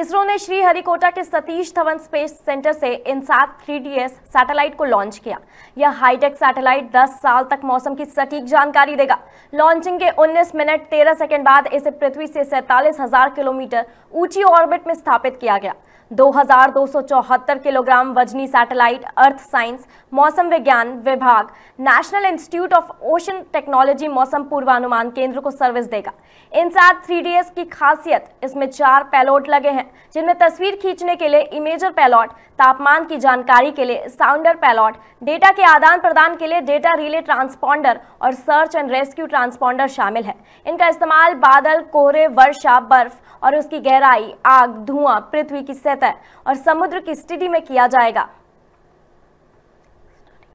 इसरो ने श्रीहरिकोटा के Satish Dhawan space centre से सात थ्री सैटेलाइट को लॉन्च किया यह हाईटेक सैटेलाइट 10 साल तक मौसम की सटीक जानकारी देगा लॉन्चिंग के 19 मिनट 13 सेकंड बाद इसे पृथ्वी से सैतालीस हजार किलोमीटर ऊंची ऑर्बिट में स्थापित किया गया 2274 किलोग्राम वजनी सैटेलाइट अर्थ साइंस मौसम विज्ञान विभाग national institute of ocean technology मौसम पूर्वानुमान केंद्र को सर्विस देगा इनसात थ्री की खासियत इसमें चार पैलोट लगे हैं जिनमें तस्वीर खींचने के लिए इमेजर पैलॉट तापमान की जानकारी के लिए साउंडर पैलॉट डेटा के आदान प्रदान के लिए डेटा रिले ट्रांसपॉन्डर और सर्च एंड रेस्क्यू ट्रांसपॉन्डर शामिल है इनका इस्तेमाल बादल कोहरे वर्षा बर्फ और उसकी गहराई आग धुआं पृथ्वी की सतह और समुद्र की स्थिति में किया जाएगा